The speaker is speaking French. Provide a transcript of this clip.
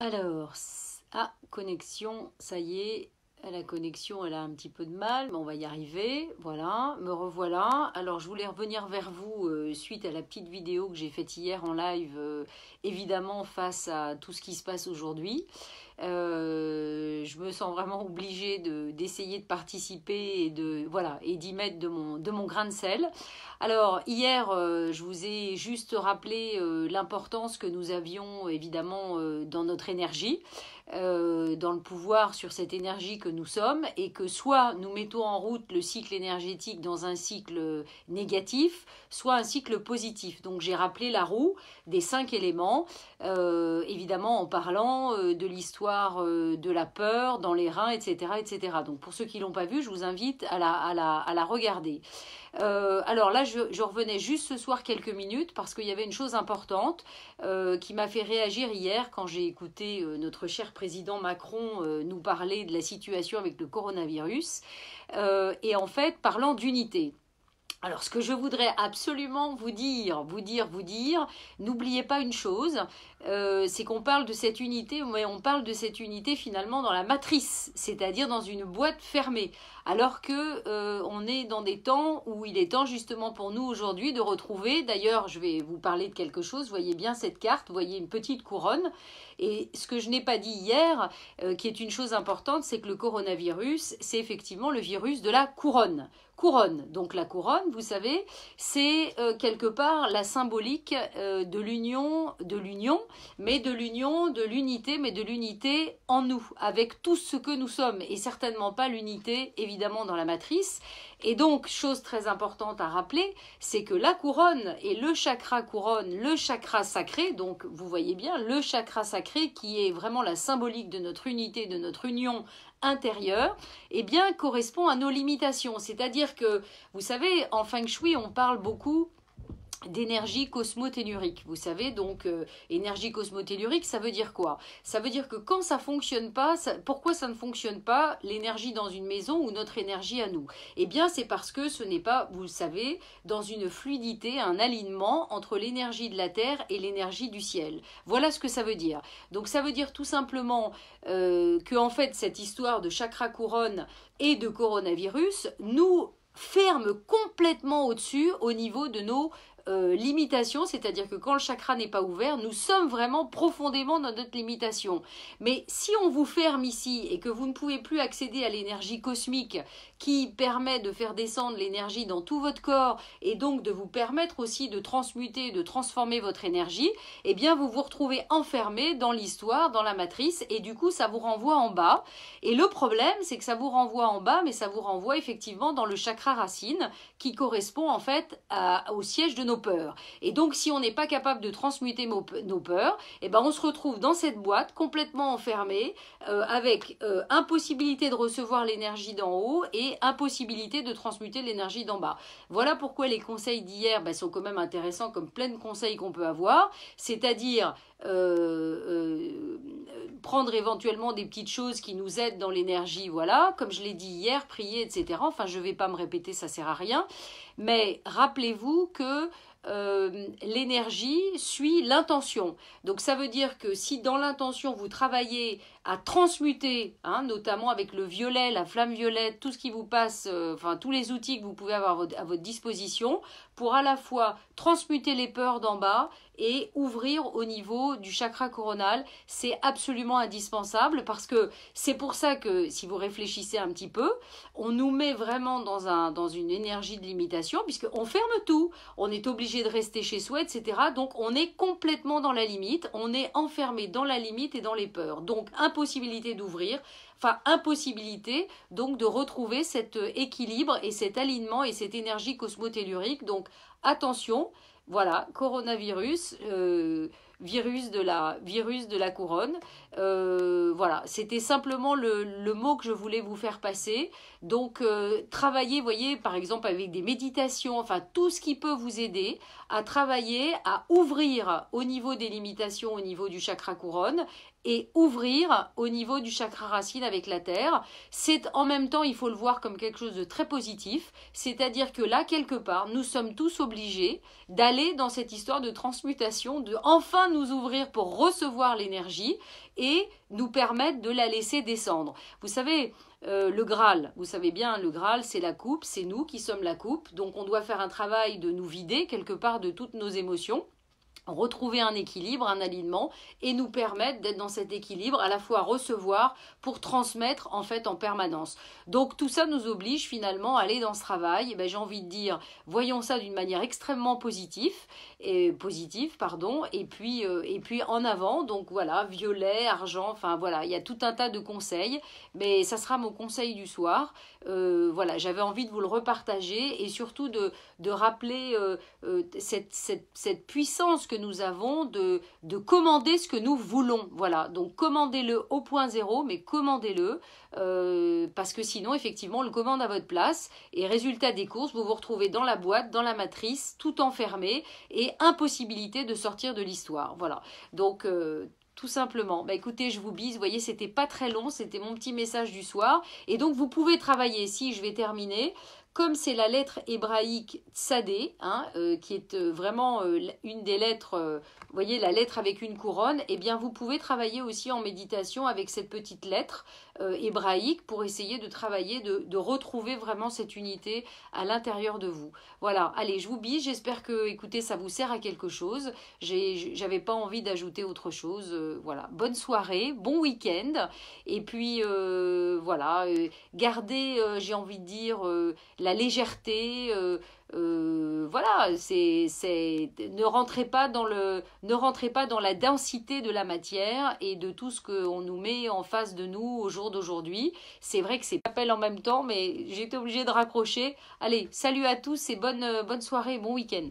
Alors, ah, connexion, ça y est, la connexion, elle a un petit peu de mal, mais on va y arriver. Voilà, me revoilà. Alors, je voulais revenir vers vous euh, suite à la petite vidéo que j'ai faite hier en live, euh, évidemment face à tout ce qui se passe aujourd'hui. Euh, je me sens vraiment obligée d'essayer de, participer et de voilà et d'y mettre de mon, de mon grain de sel. Alors hier, euh, je vous ai juste rappelé euh, l'importance que nous avions évidemment dans notre énergie, dans le pouvoir sur cette énergie que nous sommes et que soit nous mettons en route le cycle énergétique dans un cycle négatif, soit un cycle positif. Donc j'ai rappelé la roue des cinq éléments, évidemment en parlant de l'histoire euh, de la peur dans les reins, etc. Donc pour ceux qui ne l'ont pas vu, je vous invite à la, à la, regarder. Euh, alors là, je, revenais juste ce soir quelques minutes parce qu'il y avait une chose importante euh, qui m'a fait réagir hier quand j'ai écouté notre cher président Macron nous parler de la situation avec le coronavirus. et en fait, parlant d'unité. Alors, ce que je voudrais absolument vous dire, vous dire, vous dire, n'oubliez pas une chose, euh, c'est qu'on parle de cette unité, mais on parle de cette unité finalement dans la matrice, c'est-à-dire dans une boîte fermée, alors que euh, est dans des temps où il est temps justement pour nous aujourd'hui de retrouver. D'ailleurs, je vais vous parler de quelque chose. Voyez bien cette carte, voyez une petite couronne. Et ce que je n'ai pas dit hier, euh, qui est une chose importante, c'est que le coronavirus, c'est effectivement le virus de la couronne couronne. Donc la couronne, vous savez, c'est euh, quelque part la symbolique euh, de l'union, de l'union, mais de l'union, de l'unité, mais de l'unité en nous, avec tout ce que nous sommes, et certainement pas l'unité évidemment dans la matrice. Et donc, chose très importante à rappeler, c'est que la couronne et le chakra couronne, le chakra sacré, donc vous voyez bien, le chakra sacré qui est vraiment la symbolique de notre unité, de notre union intérieure, eh bien, correspond à nos limitations. C'est-à-dire que, vous savez, en feng shui, on parle beaucoup énergie cosmoténurique. Vous savez, donc, euh, énergie cosmoténurique, ça veut dire quoi Ça veut dire que quand ça ne fonctionne pas, pourquoi ça ne fonctionne pas l'énergie dans une maison ou notre énergie à nous Eh bien, c'est parce que ce n'est pas, vous le savez, dans une fluidité, un alignement entre l'énergie de la Terre et l'énergie du ciel. Voilà ce que ça veut dire. Donc, ça veut dire tout simplement euh, que, en fait, cette histoire de chakra couronne et de coronavirus nous ferme complètement au-dessus au niveau de nos euh, limitation, c'est-à-dire que quand le chakra n'est pas ouvert, nous sommes vraiment profondément dans notre limitation. Mais si on vous ferme ici et que vous ne pouvez plus accéder à l'énergie cosmique qui permet de faire descendre l'énergie dans tout votre corps et donc de vous permettre aussi de transmuter, de transformer votre énergie, eh bien vous vous retrouvez enfermé dans l'histoire, dans la matrice et du coup ça vous renvoie en bas. Et le problème, c'est que ça vous renvoie en bas, mais ça vous renvoie effectivement dans le chakra racine qui correspond en fait au siège de nos peurs. Et donc, si on n'est pas capable de transmuter nos, peurs, eh ben, on se retrouve dans cette boîte complètement enfermée, euh, avec euh, impossibilité de recevoir l'énergie d'en haut et impossibilité de transmuter l'énergie d'en bas. Voilà pourquoi les conseils d'hier ben, sont quand même intéressants comme plein de conseils qu'on peut avoir, c'est-à-dire euh, prendre éventuellement des petites choses qui nous aident dans l'énergie, voilà, comme je l'ai dit hier, prier, etc. Enfin, je ne vais pas me répéter, ça sert à rien. Mais rappelez-vous que euh, l'énergie suit l'intention. Donc ça veut dire que si dans l'intention vous travaillez à transmuter, hein, notamment avec le violet, la flamme violette, tout ce qui vous passe, euh, enfin tous les outils que vous pouvez avoir à votre disposition, pour à la fois transmuter les peurs d'en bas et ouvrir au niveau du chakra coronal. C'est absolument indispensable parce que c'est pour ça que si vous réfléchissez un petit peu, on nous met vraiment dans, une énergie de limitation puisqu'on ferme tout. On est obligé de rester chez soi, etc. Donc on est complètement dans la limite. On est enfermé dans la limite et dans les peurs. Donc impossibilité d'ouvrir enfin impossibilité donc de retrouver cet euh, équilibre et cet alignement et cette énergie cosmotellurique. Donc attention, voilà, coronavirus. Euh, virus de la, virus de la couronne. Euh, voilà, c'était simplement le, le, mot que je voulais vous faire passer. Donc, euh, travailler travaillez, voyez, par exemple, avec des méditations, enfin, tout ce qui peut vous aider à travailler, à ouvrir au niveau des limitations, au niveau du chakra couronne, et ouvrir au niveau du chakra racine avec la terre. C'est en même temps, il faut le voir comme quelque chose de très positif, c'est-à-dire que là, quelque part, nous sommes tous obligés d'aller dans cette histoire de transmutation, de enfin nous ouvrir pour recevoir l'énergie et nous permettre de la laisser descendre. Vous savez, euh, le Graal, vous savez bien, le Graal, c'est la coupe, c'est nous qui sommes la coupe, donc on doit faire un travail de nous vider quelque part de toutes nos émotions retrouver un équilibre, un alignement et nous permettre d'être dans cet équilibre, à la fois recevoir pour transmettre en fait en permanence. Donc tout ça nous oblige finalement à aller dans ce travail. Ben, j'ai envie de dire, voyons ça d'une manière extrêmement positive et positive, pardon, et puis euh, et puis en avant. Donc voilà, violet, argent, enfin voilà, il y a tout un tas de conseils, mais ça sera mon conseil du soir. Euh, voilà, j'avais envie de vous le repartager et surtout de rappeler euh, cette puissance que nous avons de, commander ce que nous voulons. Voilà, donc commandez-le au point zéro, mais commandez-le, euh, parce que sinon, effectivement, on le commande à votre place, et résultat des courses, vous vous retrouvez dans la boîte, dans la matrice, tout enfermé, et impossibilité de sortir de l'histoire. Voilà, donc... Euh, tout simplement. Bah écoutez, je vous bise. Vous voyez, c'était pas très long, c'était mon petit message du soir. Et donc vous pouvez travailler. Si je vais terminer, c'est la lettre hébraïque tsadé, hein, euh, qui est euh, vraiment euh, une des lettres, voyez, la lettre avec une couronne, et eh bien, vous pouvez travailler aussi en méditation avec cette petite lettre hébraïque pour essayer de travailler, de, retrouver vraiment cette unité à l'intérieur de vous. Voilà, allez, je vous bise, j'espère que, écoutez, ça vous sert à quelque chose. J'avais pas envie d'ajouter autre chose. voilà, bonne soirée, bon week-end, et puis, voilà, gardez, j'ai envie de dire, la la légèreté. Euh, euh, voilà, c'est, ne rentrez pas dans le, ne rentrez pas dans la densité de la matière et de tout ce qu'on nous met en face de nous au jour d'aujourd'hui. C'est vrai que c'est appel en même temps, mais j'ai été obligée de raccrocher. Allez, salut à tous et bonne, bonne soirée, bon week-end.